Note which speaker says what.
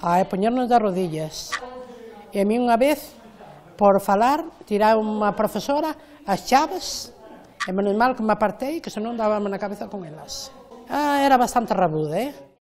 Speaker 1: a poñernos das rodillas. E a mí unha vez, por falar, tirar unha profesora as chaves, e menos mal que me apartei, que senón dábame na cabeza con elas. Ah, era bastante rabudo, eh?